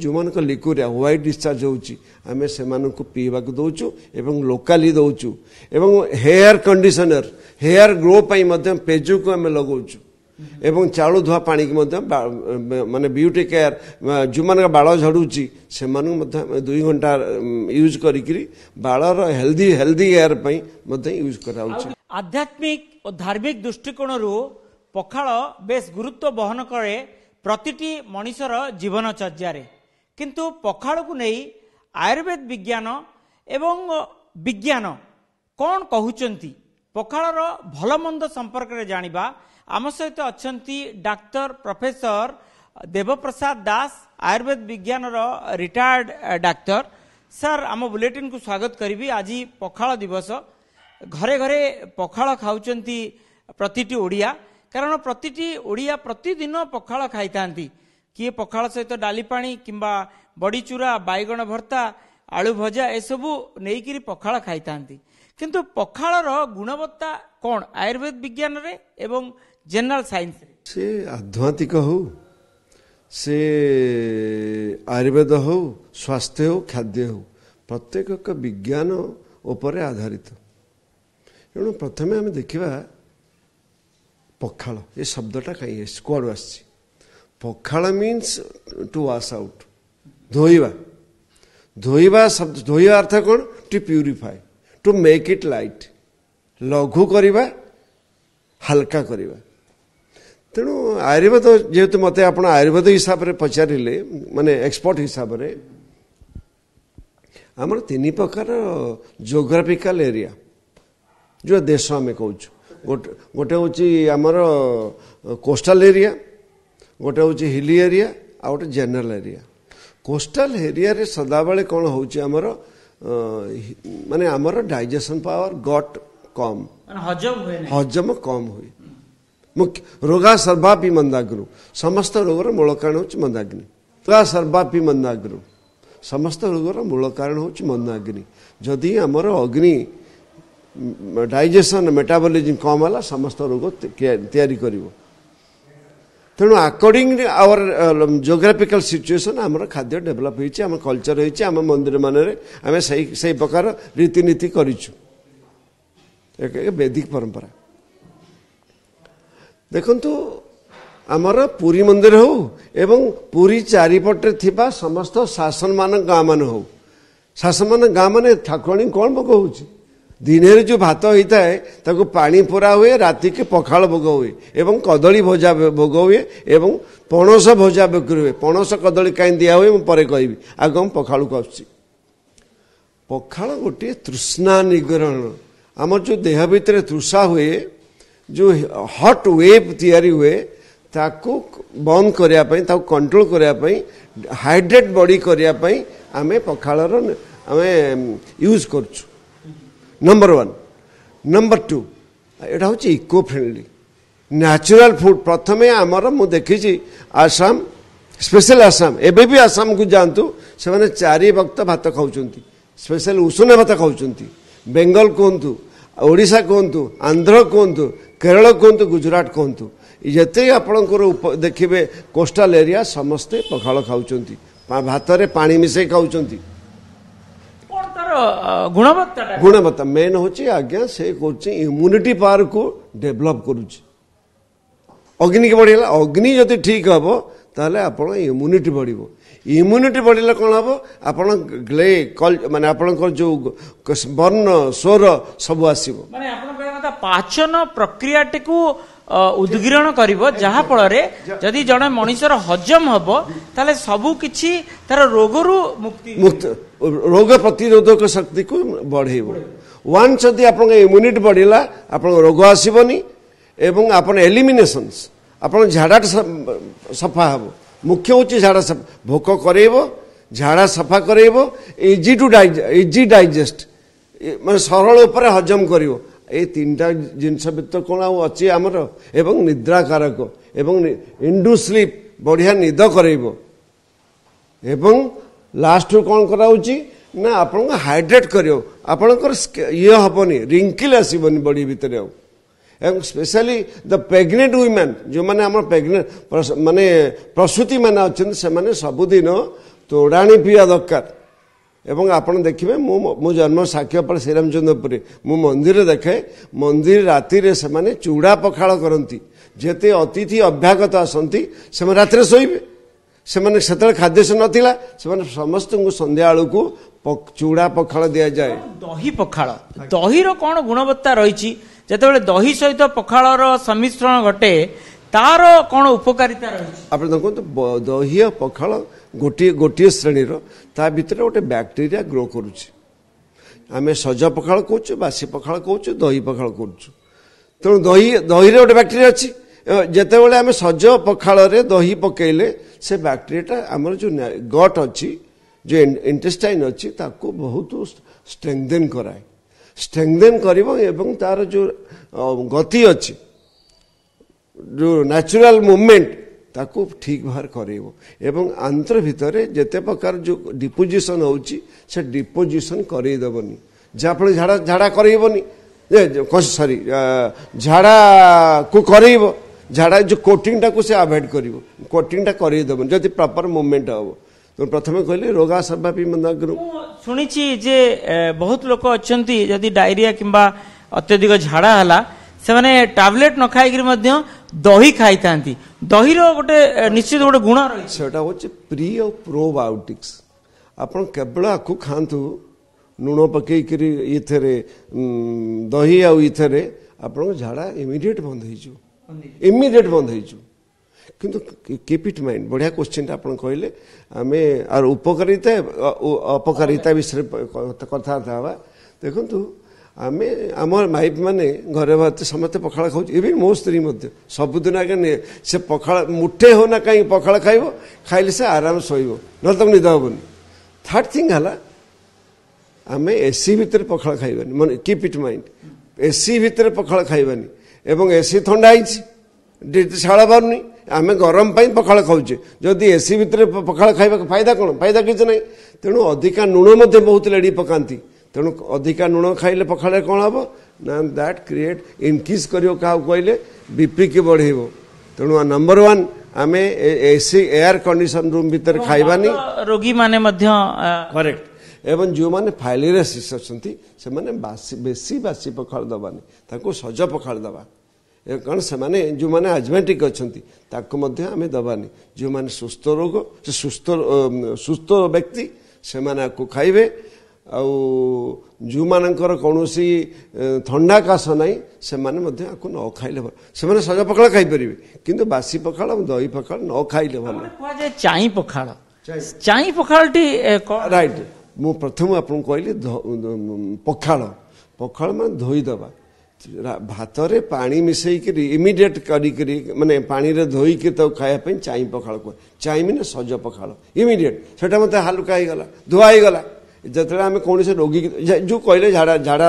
ଯେଉଁମାନଙ୍କ liquid white discharge ହେଉଛି ଆମେ ସେମାନଙ୍କୁ ପିଇବାକୁ ଦେଉଛୁ ଏବଂ ଲୋକାଲି ଦେଉଛୁ ଏବଂ ହେୟାର କଣ୍ଡିସନର ହେୟାର ଗ୍ରୋ ପାଇଁ ମଧ୍ୟ ପେଜୁକୁ ଆମେ ଲଗାଉଛୁ ଏବଂ ଚାଉଳ ଧୁଆ ପାଣିକି ମଧ୍ୟ ମାନେ ବିୟୁଟି କେୟାର ଯେଉଁମାନଙ୍କ ବାଳ ଝଡ଼ୁଛି ସେମାନଙ୍କୁ ମଧ୍ୟ ଆମେ ଦୁଇ ଘଣ୍ଟା ୟୁଜ୍ କରିକିରି ବାଳର ହେଲ୍ଦି ହେଲ୍ଦି ଏୟାର ପାଇଁ ମଧ୍ୟ ୟୁଜ୍ କରାଯାଉଛି ଆଧ୍ୟାତ୍ମିକ ଓ ଧାର୍ମିକ ଦୃଷ୍ଟିକୋଣରୁ ପଖାଳ ବେଶ ଗୁରୁତ୍ୱ ବହନ କରେ ପ୍ରତିଟି ମଣିଷର ଜୀବନଚର୍ଯ୍ୟାରେ କିନ୍ତୁ ପଖାଳକୁ ନେଇ ଆୟୁର୍ବେଦ ବିଜ୍ଞାନ ଏବଂ ବିଜ୍ଞାନ କ'ଣ କହୁଛନ୍ତି ପଖାଳର ଭଲ ମନ୍ଦ ସମ୍ପର୍କରେ ଜାଣିବା ଆମ ସହିତ ଅଛନ୍ତି ଡାକ୍ତର ପ୍ରଫେସର ଦେବପ୍ରସାଦ ଦାସ ଆୟୁର୍ବେଦ ବିଜ୍ଞାନର ରିଟାୟାର୍ଡ ଡାକ୍ତର ସାର୍ ଆମ ବୁଲେଟିନ୍କୁ ସ୍ୱାଗତ କରିବି ଆଜି ପଖାଳ ଦିବସ ଘରେ ଘରେ ପଖାଳ ଖାଉଛନ୍ତି ପ୍ରତିଟି ଓଡ଼ିଆ କାରଣ ପ୍ରତିଟି ଓଡ଼ିଆ ପ୍ରତିଦିନ ପଖାଳ ଖାଇଥାନ୍ତି କିଏ ପଖାଳ ସହିତ ଡାଲି ପାଣି କିମ୍ବା ବଡ଼ିଚୁରା ବାଇଗଣ ଭର୍ତ୍ତା ଆଳୁ ଭଜା ଏସବୁ ନେଇକିରି ପଖାଳ ଖାଇଥାନ୍ତି କିନ୍ତୁ ପଖାଳର ଗୁଣବତ୍ତା କ'ଣ ଆୟୁର୍ବେଦ ବିଜ୍ଞାନରେ ଏବଂ ଜେନେରାଲ ସାଇନ୍ସରେ ସେ ଆଧ୍ୟାତ୍ମିକ ହଉ ସେ ଆୟୁର୍ବେଦ ହଉ ସ୍ୱାସ୍ଥ୍ୟ ହଉ ଖାଦ୍ୟ ହଉ ପ୍ରତ୍ୟେକ ଏକ ବିଜ୍ଞାନ ଉପରେ ଆଧାରିତ ଏଣୁ ପ୍ରଥମେ ଆମେ ଦେଖିବା ପଖାଳ ଏ ଶବ୍ଦଟା କାହିଁକି ଆସିଛି କୁଆଡ଼ୁ ଆସିଛି pakhala means to wash out ଧୋଇବା ଧୋଇବା ଶବ୍ଦ ଧୋଇବା ଅର୍ଥ କ'ଣ to purify to make it light ଲଘୁ କରିବା ହାଲକା କରିବା ତେଣୁ ଆୟୁର୍ବେଦ ଯେହେତୁ ମୋତେ ଆପଣ ଆୟୁର୍ବେଦ ହିସାବରେ ପଚାରିଲେ ମାନେ ଏକ୍ସପର୍ଟ ହିସାବରେ ଆମର ତିନି ପ୍ରକାର ଜୋଗ୍ରାଫିକାଲ ଏରିଆ ଯେଉଁ ଦେଶ ଆମେ କହୁଛୁ ଗୋଟେ ଗୋଟେ ହେଉଛି ଆମର କୋଷ୍ଟାଲ ଏରିଆ ଗୋଟେ ହେଉଛି ହିଲି ଏରିଆ ଆଉ ଗୋଟେ ଜେନେରାଲ ଏରିଆ କୋଷ୍ଟାଲ ଏରିଆରେ ସଦାବେଳେ କ'ଣ ହେଉଛି ଆମର ମାନେ ଆମର ଡାଇଜେସନ୍ ପାୱାର ଗଟ କମ୍ ହଜମ କମ୍ ହୁଏ ମୁଖ୍ୟ ରୋଗା ସର୍ବାପି ମନ୍ଦାଗ୍ରୁ ସମସ୍ତ ରୋଗର ମୂଳ କାରଣ ହେଉଛି ମନ୍ଦାଗ୍ନି ରୋଗା ସର୍ବାପି ମନ୍ଦାଗ୍ରୁ ସମସ୍ତ ରୋଗର ମୂଳ କାରଣ ହେଉଛି ମନ୍ଦାଗ୍ନି ଯଦି ଆମର ଅଗ୍ନି ଡାଇଜେସନ୍ ମେଟାବଲିଜିମ୍ କମ୍ ହେଲା ସମସ୍ତ ରୋଗ ତିଆରି କରିବ ତେଣୁ ଆକର୍ଡିଙ୍ଗ ଆୱାର ଜୋଗ୍ରାଫିକାଲ ସିଚୁଏସନ୍ ଆମର ଖାଦ୍ୟ ଡେଭଲପ୍ ହେଇଛି ଆମ କଲଚର୍ ହେଇଛି ଆମ ମନ୍ଦିର ମାନରେ ଆମେ ସେଇ ସେଇ ପ୍ରକାର ରୀତିନୀତି କରିଛୁ ଏକ ବେଦିକ ପରମ୍ପରା ଦେଖନ୍ତୁ ଆମର ପୁରୀ ମନ୍ଦିର ହେଉ ଏବଂ ପୁରୀ ଚାରିପଟରେ ଥିବା ସମସ୍ତ ଶାସନମାନ ଗାଁମାନ ହଉ ଶାସନମାନ ଗାଁମାନେ ଠାକୁରାଣୀ କ'ଣ ପକଉଛି ଦିନରେ ଯେଉଁ ଭାତ ହୋଇଥାଏ ତାକୁ ପାଣି ପୁରା ହୁଏ ରାତିକି ପଖାଳ ଭୋଗ ହୁଏ ଏବଂ କଦଳୀ ଭଜା ଭୋଗ ହୁଏ ଏବଂ ପଣସ ଭଜା ବିକ୍ରି ହୁଏ ପଣସ କଦଳୀ କାହିଁ ଦିଆହୁଏ ମୁଁ ପରେ କହିବି ଆଗ ମୁଁ ପଖାଳକୁ ଆସୁଛି ପଖାଳ ଗୋଟିଏ ତୃଷ୍ଣା ନିଗ୍ରହଣ ଆମର ଯେଉଁ ଦେହ ଭିତରେ ତୃଷା ହୁଏ ଯେଉଁ ହଟ୍ ୱେଭ୍ ତିଆରି ହୁଏ ତାକୁ ବନ୍ଦ କରିବା ପାଇଁ ତାକୁ କଣ୍ଟ୍ରୋଲ କରିବା ପାଇଁ ହାଇଡ୍ରେଟ୍ ବଡ଼ି କରିବା ପାଇଁ ଆମେ ପଖାଳର ଆମେ ୟୁଜ୍ କରୁଛୁ ନମ୍ବର ୱାନ୍ ନମ୍ବର ଟୁ ଏଇଟା ହେଉଛି ଇକୋ ଫ୍ରେଣ୍ଡଲି ନ୍ୟାଚୁରାଲ୍ ଫୁଡ୍ ପ୍ରଥମେ ଆମର ମୁଁ ଦେଖିଛି ଆସାମ ସ୍ପେଶାଲ ଆସାମ ଏବେ ବି ଆସାମକୁ ଯାଆନ୍ତୁ ସେମାନେ ଚାରି ବକ୍ତ ଭାତ ଖାଉଛନ୍ତି ସ୍ପେଶାଲ ଉଷୁନା ଭାତ ଖାଉଛନ୍ତି ବେଙ୍ଗଲ କୁହନ୍ତୁ ଓଡ଼ିଶା କୁହନ୍ତୁ ଆନ୍ଧ୍ର କୁହନ୍ତୁ କେରଳ କୁହନ୍ତୁ ଗୁଜୁରାଟ କୁହନ୍ତୁ ଯେତେ ଆପଣଙ୍କର ଦେଖିବେ କୋଷ୍ଟାଲ ଏରିଆ ସମସ୍ତେ ପଖାଳ ଖାଉଛନ୍ତି ଭାତରେ ପାଣି ମିଶାଇ ଖାଉଛନ୍ତି ଗୁଣବତ୍ତା ଗୁଣବତ୍ତା ମେନ୍ ହଉଛି ଆଜ୍ଞା ସେ କରୁଛି ଇମ୍ୟୁନିଟି ପାୱାରକୁ ଡେଭଲପ୍ କରୁଛି ଅଗ୍ନି କି ବଢ଼ିଗଲା ଅଗ୍ନି ଯଦି ଠିକ୍ ହବ ତାହେଲେ ଆପଣ ଇମ୍ୟୁନିଟି ବଢ଼ିବ ଇମ୍ୟୁନିଟି ବଢ଼ିଲେ କ'ଣ ହବ ଆପଣ ଗ୍ଲେ ମାନେ ଆପଣଙ୍କର ଯୋଉ ବର୍ଣ୍ଣ ସ୍ୱର ସବୁ ଆସିବ ମାନେ ଆପଣ କହିବା କଥା ପାଚନ ପ୍ରକ୍ରିୟାଟିକୁ ଉଦ୍ଗିରଣ କରିବ ଯାହାଫଳରେ ଯଦି ଜଣେ ମଣିଷର ହଜମ ହବ ତାହେଲେ ସବୁ କିଛି ତାର ରୋଗରୁ ମୁକ୍ତି ରୋଗ ପ୍ରତିରୋଧକ ଶକ୍ତିକୁ ବଢ଼େଇବ ୱାନ୍ ଯଦି ଆପଣଙ୍କ ଇମ୍ୟୁନିଟି ବଢ଼ିଲା ଆପଣଙ୍କ ରୋଗ ଆସିବନି ଏବଂ ଆପଣ ଏଲିମିନେସନ୍ସ ଆପଣ ଝାଡ଼ାଟା ସଫା ହେବ ମୁଖ୍ୟ ହେଉଛି ଝାଡ଼ା ସଫା ଭୋକ କରେଇବ ଝାଡ଼ା ସଫା କରେଇବ ଇଜି ଟୁ ଇଜି ଡାଇଜେଷ୍ଟ ମାନେ ସରଳ ଉପରେ ହଜମ କରିବ এই ତିନିଟା ଜିନିଷ ବ୍ୟତୀତ କ'ଣ ଆଉ ଅଛି ଆମର ଏବଂ ନିଦ୍ରାକାରକ ଏବଂ ଇଣ୍ଡୁ ସ୍ଲିପ୍ ବଢ଼ିଆ ନିଦ କରେଇବ ଏବଂ ଲାଷ୍ଟରୁ କ'ଣ କରାହେଉଛି ନା ଆପଣଙ୍କୁ ହାଇଡ୍ରେଟ୍ କରିବ ଆପଣଙ୍କର ଇଏ ହେବନି ରିଙ୍କିଲ୍ ଆସିବନି ବଡ଼ି ଭିତରେ ଆଉ ଏବଂ ସ୍ପେଶାଲି ଦ ପ୍ରେଗନେଣ୍ଟ ୱିମେନ୍ ଯେଉଁମାନେ ଆମର ପ୍ରେଗନେଣ୍ଟ ମାନେ ପ୍ରସୂତିମାନେ ଅଛନ୍ତି ସେମାନେ ସବୁଦିନ ତୋଡ଼ାଣି ପିଇବା ଦରକାର ଏବଂ ଆପଣ ଦେଖିବେ ମୁଁ ମୋ ଜନ୍ମ ଶ୍ରୀରାମଚନ୍ଦ୍ର ଶ୍ରୀରାମଚନ୍ଦ୍ରପୁରରେ ମୁଁ ମନ୍ଦିର ଦେଖେ ମନ୍ଦିର ରାତିରେ ସେମାନେ ଚୁଡ଼ା ପଖାଳ କରନ୍ତି ଯେତେ ଅତିଥି ଅଭ୍ୟାଗତ ଆସନ୍ତି ସେମାନେ ରାତିରେ ଶୋଇବେ ସେମାନେ ସେତେବେଳେ ଖାଦ୍ୟ ସେ ନଥିଲା ସେମାନେ ସମସ୍ତଙ୍କୁ ସନ୍ଧ୍ୟାବେଳକୁ ଚୁଡ଼ା ପଖାଳ ଦିଆଯାଏ ଦହି ପଖାଳ ଦହିର କ'ଣ ଗୁଣବତ୍ତା ରହିଛି ଯେତେବେଳେ ଦହି ସହିତ ପଖାଳର ସମ୍ମିଶ୍ରଣ ଘଟେ ତାର କ'ଣ ଉପକାରିତା ରହିଛି ଆପଣ ଦେଖନ୍ତୁ ଦହି ପଖାଳ ଗୋଟିଏ ଗୋଟିଏ ଶ୍ରେଣୀର ତା ଭିତରେ ଗୋଟେ ବ୍ୟାକ୍ଟେରିଆ ଗ୍ରୋ କରୁଛି ଆମେ ସଜ ପଖାଳ କହୁଛୁ ବାସି ପଖାଳ କହୁଛୁ ଦହି ପଖାଳ କରୁଛୁ ତେଣୁ ଦହି ଦହିରେ ଗୋଟେ ବ୍ୟାକ୍ଟେରିଆ ଅଛି ଯେତେବେଳେ ଆମେ ସଜ ପଖାଳରେ ଦହି ପକାଇଲେ ସେ ବ୍ୟାକ୍ଟେରିଆଟା ଆମର ଯେଉଁ ଗଟ୍ ଅଛି ଯେଉଁ ଇଣ୍ଟେଷ୍ଟାଇନ୍ ଅଛି ତାକୁ ବହୁତ ଷ୍ଟ୍ରେଙ୍ଗଦେନ୍ କରାଏ ଷ୍ଟ୍ରେଙ୍ଗଦେନ୍ କରିବ ଏବଂ ତାର ଯେଉଁ ଗତି ଅଛି ଯେଉଁ ନ୍ୟାଚୁରାଲ୍ ମୁଭମେଣ୍ଟ ତାକୁ ଠିକ୍ ଭାବରେ କରେଇବ ଏବଂ ଆନ୍ତର ଭିତରେ ଯେତେ ପ୍ରକାର ଯେଉଁ ଡିପୋଜିସନ୍ ହେଉଛି ସେ ଡିପୋଜିସନ୍ କରେଇ ଦେବନି ଯାହାଫଳରେ ଝାଡ଼ା ଝାଡ଼ା କରେଇବନି ଯେ ସରି ଝାଡ଼ାକୁ କରେଇବ ଝାଡ଼ା ଯେଉଁ କୋଟିଂଟାକୁ ସେ ଆଭଏଡ୍ କରିବ କୋଟିଂଟା କରେଇ ଦେବନି ଯଦି ପ୍ରପର୍ ମୁଭମେଣ୍ଟ ହେବ ତେଣୁ ପ୍ରଥମେ କହିଲି ରୋଗାସର୍ବାପୀ ମନ୍ଦାଗ୍ରୁ ଶୁଣିଛି ଯେ ବହୁତ ଲୋକ ଅଛନ୍ତି ଯଦି ଡାଇରିଆ କିମ୍ବା ଅତ୍ୟଧିକ ଝାଡ଼ା ହେଲା ସେମାନେ ଟାବଲେଟ୍ ନ ଖାଇକିରି ମଧ୍ୟ ଦହି ଖାଇଥାନ୍ତି ଦହିର ଗୋଟେ ନିଶ୍ଚିତ ଗୋଟେ ଗୁଣ ରହିଛି ସେଟା ହେଉଛି ପ୍ରି ଓ ପ୍ରୋବାୟୋଟିକ୍ସ ଆପଣ କେବଳ ଆକୁ ଖାଆନ୍ତୁ ଲୁଣ ପକେଇକିରି ଇଥେରେ ଦହି ଆଉ ଇଥେରେ ଆପଣଙ୍କ ଝାଡ଼ା ଇମିଡ଼ିଏଟ୍ ବନ୍ଦ ହେଇଯିବ ଇମିଡ଼ିଏଟ୍ ବନ୍ଦ ହେଇଯିବ କିନ୍ତୁ କିପ୍ ଇଟ୍ ମାଇଣ୍ଡ ବଢ଼ିଆ କୋଶ୍ଚିନ୍ଟା ଆପଣ କହିଲେ ଆମେ ଆର ଉପକାରିତା ଅପକାରିତା ବିଷୟରେ କଥାବାର୍ତ୍ତା ହେବା ଦେଖନ୍ତୁ ଆମେ ଆମର ମାଇପମାନେ ଘରେ ଭାତ ସମସ୍ତେ ପଖାଳ ଖାଉଛୁ ଏବେ ମୋ ସ୍ତ୍ରୀ ମଧ୍ୟ ସବୁଦିନ ଆଜ୍ଞା ନିଏ ସେ ପଖାଳ ମୁଠେ ହେଉନା କାହିଁକି ପଖାଳ ଖାଇବ ଖାଇଲେ ସେ ଆରାମ ଶୋଇବ ନହେଲେ ତାକୁ ନିଦ ହେବନି ଥାର୍ଡ଼ ଥିଙ୍ଗ ହେଲା ଆମେ ଏସି ଭିତରେ ପଖାଳ ଖାଇବାନି ମାନେ କିପ୍ ଇଟ୍ ମାଇଣ୍ଡ ଏସି ଭିତରେ ପଖାଳ ଖାଇବାନି ଏବଂ ଏସି ଥଣ୍ଡା ହେଇଛି ଶାଳ ବାହାରୁନି ଆମେ ଗରମ ପାଇଁ ପଖାଳ ଖାଉଛେ ଯଦି ଏସି ଭିତରେ ପଖାଳ ଖାଇବାକୁ ଫାଇଦା କ'ଣ ଫାଇଦା କିଛି ନାହିଁ ତେଣୁ ଅଧିକା ଲୁଣ ମଧ୍ୟ ବହୁତ ଲେଡ଼ି ପକାନ୍ତି ତେଣୁ ଅଧିକା ଲୁଣ ଖାଇଲେ ପଖାଳରେ କ'ଣ ହେବ ନା ଦ୍ୟାଟ୍ କ୍ରିଏଟ୍ ଇନକ୍ରିଜ୍ କରିବ କାହାକୁ କହିଲେ ବିପି କି ବଢ଼େଇବ ତେଣୁ ନମ୍ବର ୱାନ୍ ଆମେ ଏସି ଏୟାର କଣ୍ଡିସନ ରୁମ୍ ଭିତରେ ଖାଇବାନି ରୋଗୀମାନେ ମଧ୍ୟ କରେକ୍ଟ ଏବଂ ଯେଉଁମାନେ ଫାଇଲେରିଆସିସ୍ ଅଛନ୍ତି ସେମାନେ ବାସି ବେଶୀ ବାସି ପଖାଳ ଦେବାନି ତାଙ୍କୁ ସଜ ପଖାଳ ଦେବା କାରଣ ସେମାନେ ଯେଉଁମାନେ ଆଜମେଟିକ୍ ଅଛନ୍ତି ତାକୁ ମଧ୍ୟ ଆମେ ଦେବାନି ଯେଉଁମାନେ ସୁସ୍ଥ ରୋଗ ସେ ସୁସ୍ଥ ସୁସ୍ଥ ବ୍ୟକ୍ତି ସେମାନେ ଆକୁ ଖାଇବେ ଆଉ ଯେଉଁମାନଙ୍କର କୌଣସି ଥଣ୍ଡା କାଶ ନାହିଁ ସେମାନେ ମଧ୍ୟ ଆକୁ ନ ଖାଇଲେ ଭଲ ସେମାନେ ସଜ ପଖାଳ ଖାଇପାରିବେ କିନ୍ତୁ ବାସି ପଖାଳ ଦହି ପଖାଳ ନ ଖାଇଲେ ଭଲ ଚାଇ ପଖାଳ ଚାଇ ପଖାଳଟି ରାଇଟ୍ ମୁଁ ପ୍ରଥମ ଆପଣଙ୍କୁ କହିଲି ପଖାଳ ପଖାଳ ମାନେ ଧୋଇଦେବା ଭାତରେ ପାଣି ମିଶେଇକିରି ଇମିଡିଏଟ୍ କରିକିରି ମାନେ ପାଣିରେ ଧୋଇକି ତାକୁ ଖାଇବା ପାଇଁ ଚାଇ ପଖାଳ କୁହେ ଚାଇ ମାନେ ସଜ ପଖାଳ ଇମିଡିଏଟ୍ ସେଇଟା ମୋତେ ହାଲୁକା ହେଇଗଲା ଧୁଆ ହେଇଗଲା ଯେତେବେଳେ ଆମେ କୌଣସି ରୋଗୀ ଯେଉଁ କହିଲେ ଝାଡ଼ା ଝାଡ଼ା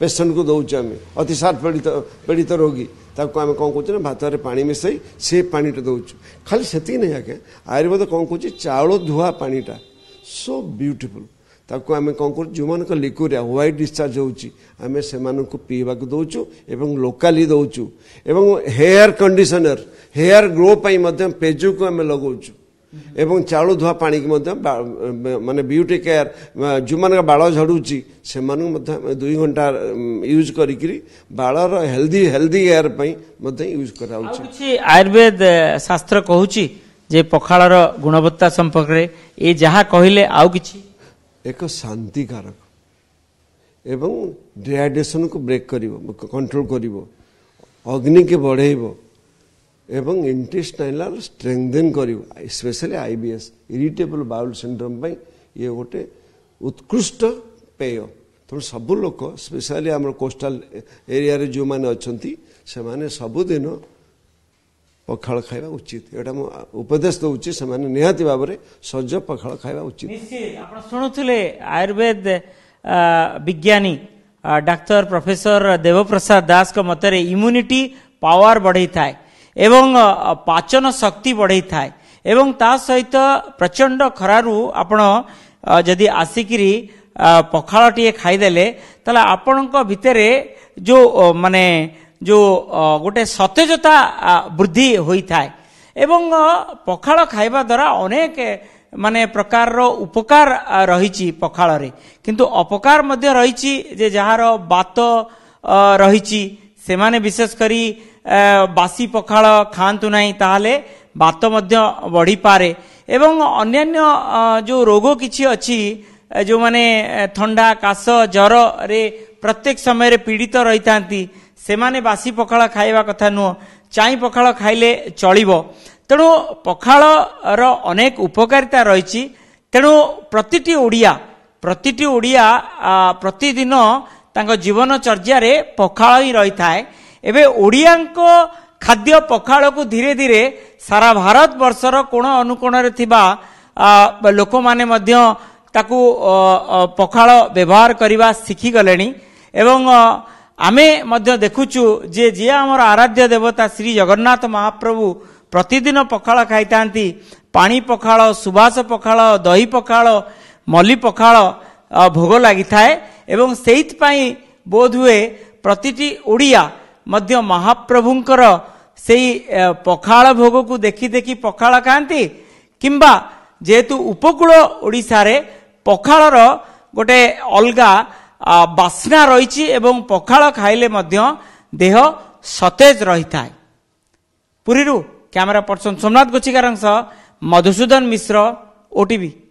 ପେସେଣ୍ଟକୁ ଦେଉଛୁ ଆମେ ଅତିସାର ପୀଡ଼ିତ ପୀଡ଼ିତ ରୋଗୀ ତାକୁ ଆମେ କ'ଣ କରୁଛୁ ନା ଭାତରେ ପାଣି ମିଶାଇ ସେ ପାଣିଟା ଦେଉଛୁ ଖାଲି ସେତିକି ନାହିଁ ଆଜ୍ଞା ଆୟୁର୍ବେଦ କ'ଣ କରୁଛି ଚାଉଳ ଧୁଆ ପାଣିଟା ସୋ ବ୍ୟୁଟିଫୁଲ୍ ତାକୁ ଆମେ କ'ଣ କରୁଛୁ ଯେଉଁମାନଙ୍କ ଲିକୁରିଆ ହ୍ୱାଇଟ୍ ଡିସଚାର୍ଜ ହେଉଛି ଆମେ ସେମାନଙ୍କୁ ପିଇବାକୁ ଦେଉଛୁ ଏବଂ ଲୋକାଲି ଦେଉଛୁ ଏବଂ ହେୟାର କଣ୍ଡିସନର ହେୟାର ଗ୍ରୋ ପାଇଁ ମଧ୍ୟ ପେଜକୁ ଆମେ ଲଗାଉଛୁ ଏବଂ ଚାଉଳ ଧୁଆ ପାଣିକି ମଧ୍ୟ ମାନେ ବିୟୁଟି କେୟାର ଯେଉଁମାନଙ୍କ ବାଳ ଝଡ଼ୁଛି ସେମାନଙ୍କୁ ମଧ୍ୟ ଆମେ ଦୁଇ ଘଣ୍ଟା ୟୁଜ୍ କରିକିରି ବାଳର ହେଲ୍ଦି ହେଲ୍ଦି ଏୟାର ପାଇଁ ମଧ୍ୟ ୟୁଜ୍ କରାଯାଉଛି କିଛି ଆୟୁର୍ବେଦ ଶାସ୍ତ୍ର କହୁଛି ଯେ ପଖାଳର ଗୁଣବତ୍ତା ସମ୍ପର୍କରେ ଏ ଯାହା କହିଲେ ଆଉ କିଛି ଏକ ଶାନ୍ତିକାରକ ଏବଂ ଡିହାଇଡ୍ରେସନକୁ ବ୍ରେକ୍ କରିବ କଣ୍ଟ୍ରୋଲ କରିବ ଅଗ୍ନିକି ବଢ଼େଇବ ଏବଂ ଇଣ୍ଟେଷ୍ଟାଇନାଲ ଷ୍ଟ୍ରେଙ୍ଗଦେନ୍ କରିବ specially I B S irritable bowel syndrome ପାଇଁ ଇଏ ଗୋଟେ ଉତ୍କୃଷ୍ଟ ପେୟ ତେଣୁ ସବୁ ଲୋକ ସ୍ପେଶାଲି ଆମର କୋଷ୍ଟାଲ ଏରିଆରେ ଯେଉଁମାନେ ଅଛନ୍ତି ସେମାନେ ସବୁଦିନ ପଖାଳ ଖାଇବା ଉଚିତ ଏଇଟା ମୁଁ ଉପଦେଶ ଦେଉଛି ସେମାନେ ନିହାତି ଭାବରେ ସଜ ପଖାଳ ଖାଇବା ଉଚିତ ଆପଣ ଶୁଣୁଥିଲେ ଆୟୁର୍ବେଦ ବିଜ୍ଞାନୀ ଡାକ୍ତର ପ୍ରଫେସର ଦେବପ୍ରସାଦ ଦାସଙ୍କ ମତରେ ଇମ୍ୟୁନିଟି ପାୱାର ବଢ଼େଇଥାଏ ଏବଂ ପାଚନ ଶକ୍ତି ବଢ଼େଇଥାଏ ଏବଂ ତା ସହିତ ପ୍ରଚଣ୍ଡ ଖରାରୁ ଆପଣ ଯଦି ଆସିକିରି ପଖାଳଟିଏ ଖାଇଦେଲେ ତାହେଲେ ଆପଣଙ୍କ ଭିତରେ ଯେଉଁ ମାନେ ଯେଉଁ ଗୋଟେ ସତେଜତା ବୃଦ୍ଧି ହୋଇଥାଏ ଏବଂ ପଖାଳ ଖାଇବା ଦ୍ୱାରା ଅନେକ ମାନେ ପ୍ରକାରର ଉପକାର ରହିଛି ପଖାଳରେ କିନ୍ତୁ ଅପକାର ମଧ୍ୟ ରହିଛି ଯେ ଯାହାର ବାତ ରହିଛି ସେମାନେ ବିଶେଷ କରି ବାସି ପଖାଳ ଖାଆନ୍ତୁ ନାହିଁ ତାହେଲେ ବାତ ମଧ୍ୟ ବଢ଼ିପାରେ ଏବଂ ଅନ୍ୟାନ୍ୟ ଯେଉଁ ରୋଗ କିଛି ଅଛି ଯେଉଁମାନେ ଥଣ୍ଡା କାଶ ଜ୍ୱରରେ ପ୍ରତ୍ୟେକ ସମୟରେ ପୀଡ଼ିତ ରହିଥାନ୍ତି ସେମାନେ ବାସି ପଖାଳ ଖାଇବା କଥା ନୁହଁ ଚାଇଁ ପଖାଳ ଖାଇଲେ ଚଳିବ ତେଣୁ ପଖାଳର ଅନେକ ଉପକାରିତା ରହିଛି ତେଣୁ ପ୍ରତିଟି ଓଡ଼ିଆ ପ୍ରତିଟି ଓଡ଼ିଆ ପ୍ରତିଦିନ ତାଙ୍କ ଜୀବନଚର୍ଯ୍ୟାରେ ପଖାଳ ହିଁ ରହିଥାଏ ଏବେ ଓଡ଼ିଆଙ୍କ ଖାଦ୍ୟ ପଖାଳକୁ ଧୀରେ ଧୀରେ ସାରା ଭାରତ ବର୍ଷର କୋଣ ଅନୁକୋଣରେ ଥିବା ଲୋକମାନେ ମଧ୍ୟ ତାକୁ ପଖାଳ ବ୍ୟବହାର କରିବା ଶିଖିଗଲେଣି ଏବଂ ଆମେ ମଧ୍ୟ ଦେଖୁଛୁ ଯେ ଯିଏ ଆମର ଆରାଧ୍ୟ ଦେବତା ଶ୍ରୀ ଜଗନ୍ନାଥ ମହାପ୍ରଭୁ ପ୍ରତିଦିନ ପଖାଳ ଖାଇଥାନ୍ତି ପାଣି ପଖାଳ ସୁବାସ ପଖାଳ ଦହି ପଖାଳ ମଲ୍ଲି ପଖାଳ ଭୋଗ ଲାଗିଥାଏ ଏବଂ ସେଇଥିପାଇଁ ବୋଧ ହୁଏ ପ୍ରତିଟି ଓଡ଼ିଆ ମଧ୍ୟ ମହାପ୍ରଭୁଙ୍କର ସେଇ ପଖାଳ ଭୋଗକୁ ଦେଖି ଦେଖି ପଖାଳ ଖାଆନ୍ତି କିମ୍ବା ଯେହେତୁ ଉପକୂଳ ଓଡ଼ିଶାରେ ପଖାଳର ଗୋଟେ ଅଲଗା ବାସ୍ନା ରହିଛି ଏବଂ ପଖାଳ ଖାଇଲେ ମଧ୍ୟ ଦେହ ସତେଜ ରହିଥାଏ ପୁରୀରୁ କ୍ୟାମେରା ପର୍ସନ୍ ସୋମନାଥ ଗୋଚିକାରଙ୍କ ସହ ମଧୁସୂଦନ ମିଶ୍ର ଓ ଟିଭି